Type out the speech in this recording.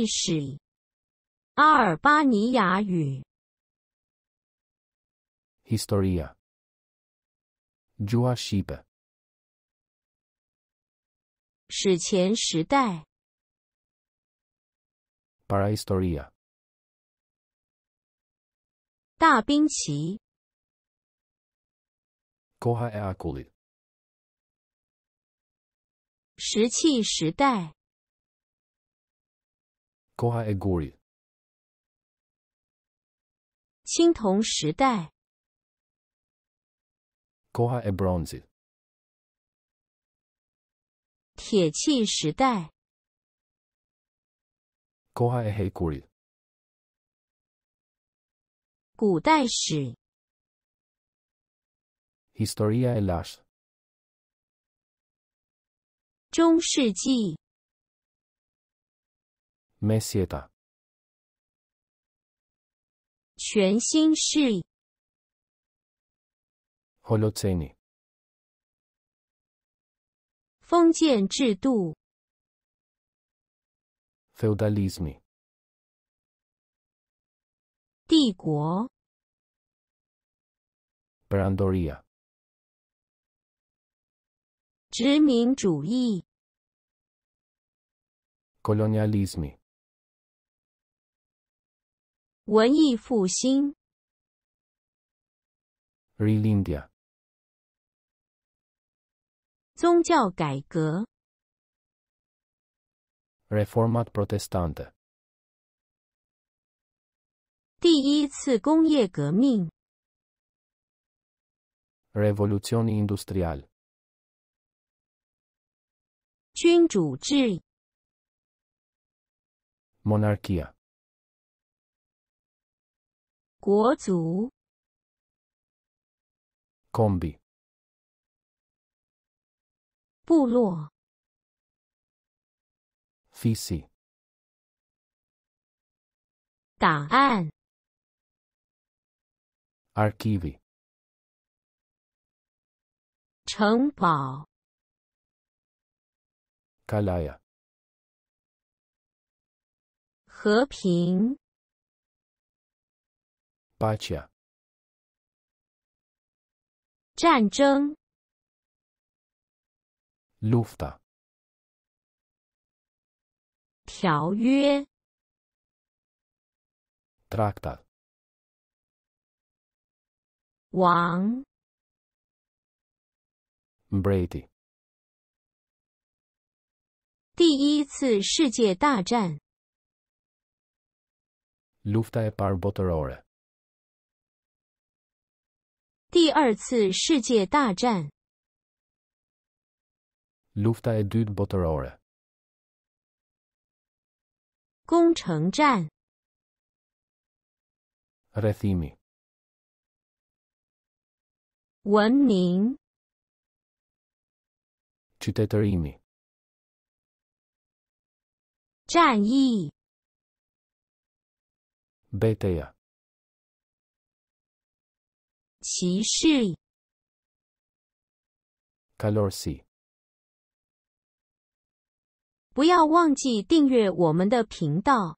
历史，阿尔巴尼亚语。Historia，juashibe。史前时代。Parahistoria。大冰旗。Koha e a k u l i 石器时代。青铜时代。Koha e bronze. 铁器时代。Koha e heguri. 古代史。Historia e lart. 中世纪。梅西塔。全新世。h 封建制度。f e u d a l 帝国。b r a n d 殖民主义。Colonialismi。文艺复兴 r e l i n d i a 宗教改革，Reformat p r o t e s t a n t 第一次工业革命，Revoluzioni industrial，君主制，Monarchia。国足，combi，部落，fisi，档案，archivi，城堡，kalaya，和平。巴切亚。战争。Lufta。条约。Traktat。王。Brady。第一次世界大战。Lufteparbatorore。Lufta e dytë botërore. Gong Cheng Zhan. Rethimi. Qytetërimi. Zhan Beteja. 骑士。不要忘记订阅我们的频道。